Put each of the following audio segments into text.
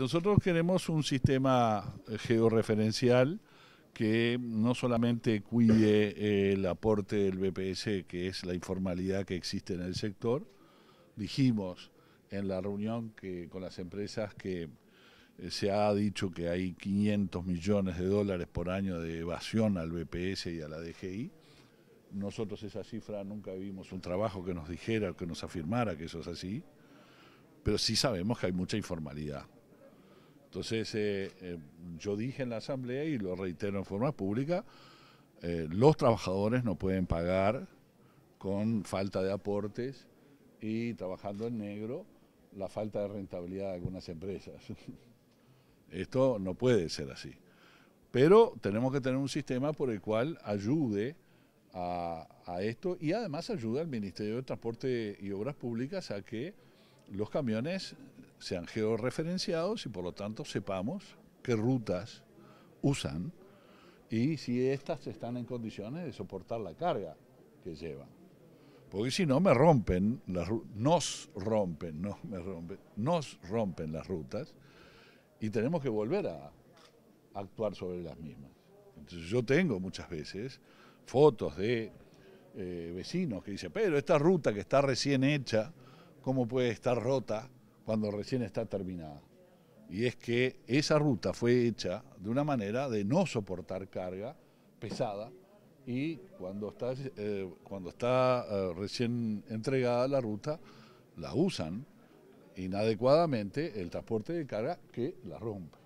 Nosotros queremos un sistema eh, georreferencial que no solamente cuide eh, el aporte del BPS, que es la informalidad que existe en el sector. Dijimos en la reunión que con las empresas que eh, se ha dicho que hay 500 millones de dólares por año de evasión al BPS y a la DGI. Nosotros esa cifra nunca vimos un trabajo que nos dijera, que nos afirmara que eso es así, pero sí sabemos que hay mucha informalidad. Entonces, eh, eh, yo dije en la asamblea y lo reitero en forma pública, eh, los trabajadores no pueden pagar con falta de aportes y trabajando en negro la falta de rentabilidad de algunas empresas. Esto no puede ser así. Pero tenemos que tener un sistema por el cual ayude a, a esto y además ayuda al Ministerio de Transporte y Obras Públicas a que los camiones sean georreferenciados y por lo tanto sepamos qué rutas usan y si éstas están en condiciones de soportar la carga que llevan. Porque si no me rompen, las, nos rompen, no me nos rompen las rutas y tenemos que volver a, actuar sobre las mismas. Entonces yo tengo muchas veces fotos de eh, vecinos que dicen, pero esta ruta que está recién hecha, ¿cómo puede estar rota? cuando recién está terminada. Y es que esa ruta fue hecha de una manera de no soportar carga pesada y cuando está, eh, cuando está eh, recién entregada la ruta, la usan inadecuadamente el transporte de carga que la rompe.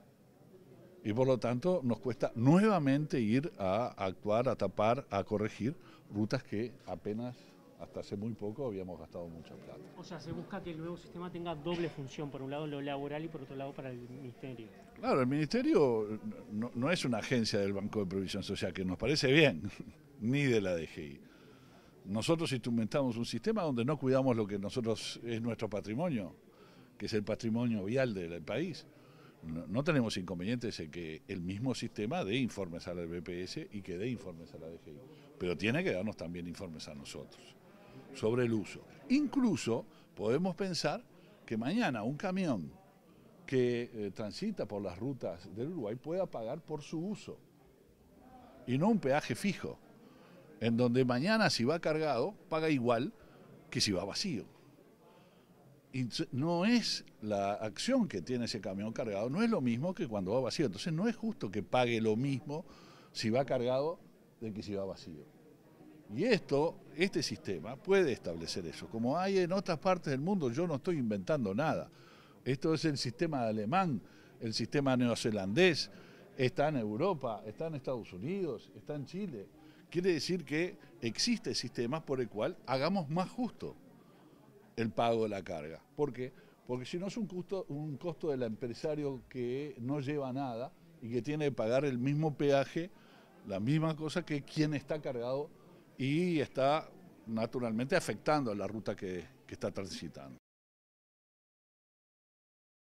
Y por lo tanto nos cuesta nuevamente ir a actuar, a tapar, a corregir rutas que apenas hasta hace muy poco habíamos gastado mucha plata. O sea, se busca que el nuevo sistema tenga doble función, por un lado lo laboral y por otro lado para el Ministerio. Claro, el Ministerio no, es una agencia del Banco de Provisión Social, que nos parece bien, ni de la DGI. Nosotros instrumentamos un sistema donde no cuidamos lo que nosotros es nuestro patrimonio, que es el patrimonio vial del país. No, tenemos inconvenientes en que el mismo sistema dé informes a la BPS y que dé informes a la DGI, pero tiene que darnos también informes a nosotros sobre el uso. Incluso podemos pensar que mañana un camión que eh, transita por las rutas del Uruguay pueda pagar por su uso y no un peaje fijo, en donde mañana si va cargado paga igual que si va vacío. no es la acción que tiene ese camión cargado, no es lo mismo que cuando va vacío. Entonces no es justo que pague lo mismo si va cargado de que si va vacío. Y esto, este sistema puede establecer eso, como hay en otras partes del mundo, yo no estoy inventando nada. Esto es el sistema alemán, el sistema neozelandés, está en Europa, está en Estados Unidos, está en Chile. Quiere decir que existe sistemas por el cual hagamos más justo el pago de la carga. ¿Por qué? Porque si no es un costo, un costo del empresario que no lleva nada y que tiene que pagar el mismo peaje, la misma cosa que quien está cargado y está naturalmente afectando a la ruta que, que está transitando.